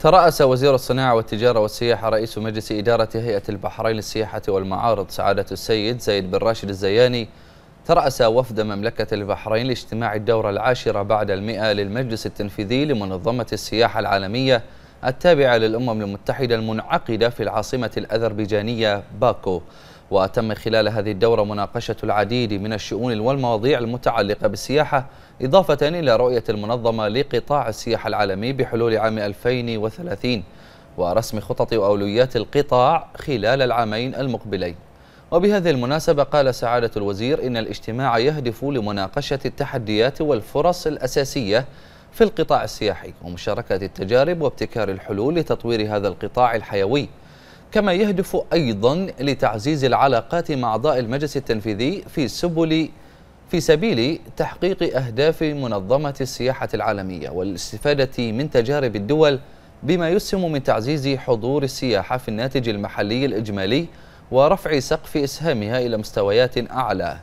ترأس وزير الصناعة والتجارة والسياحة رئيس مجلس إدارة هيئة البحرين للسياحة والمعارض سعادة السيد زيد بن راشد الزياني ترأس وفد مملكة البحرين لاجتماع الدورة العاشرة بعد المئة للمجلس التنفيذي لمنظمة السياحة العالمية التابعة للأمم المتحدة المنعقدة في العاصمة الأذربيجانية باكو وتم خلال هذه الدورة مناقشة العديد من الشؤون والمواضيع المتعلقة بالسياحة إضافة إلى رؤية المنظمة لقطاع السياحة العالمي بحلول عام 2030 ورسم خطط وأولويات القطاع خلال العامين المقبلين وبهذه المناسبة قال سعادة الوزير إن الاجتماع يهدف لمناقشة التحديات والفرص الأساسية في القطاع السياحي ومشاركة التجارب وابتكار الحلول لتطوير هذا القطاع الحيوي كما يهدف أيضا لتعزيز العلاقات مع أعضاء المجلس التنفيذي في سبل في سبيل تحقيق أهداف منظمة السياحة العالمية والاستفادة من تجارب الدول بما يسهم من تعزيز حضور السياحة في الناتج المحلي الإجمالي ورفع سقف إسهامها إلى مستويات أعلى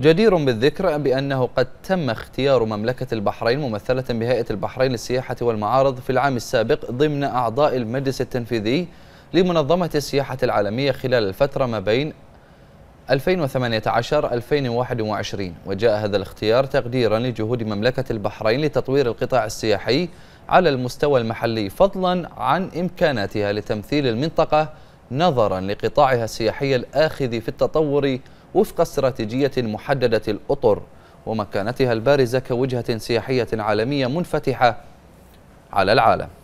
جدير بالذكر بأنه قد تم اختيار مملكة البحرين ممثلة بهيئة البحرين للسياحة والمعارض في العام السابق ضمن أعضاء المجلس التنفيذي لمنظمة السياحة العالمية خلال الفترة ما بين 2018-2021 وجاء هذا الاختيار تقديرا لجهود مملكة البحرين لتطوير القطاع السياحي على المستوى المحلي فضلا عن إمكاناتها لتمثيل المنطقة نظرا لقطاعها السياحي الآخذ في التطور وفق استراتيجية محددة الأطر ومكانتها البارزة كوجهة سياحية عالمية منفتحة على العالم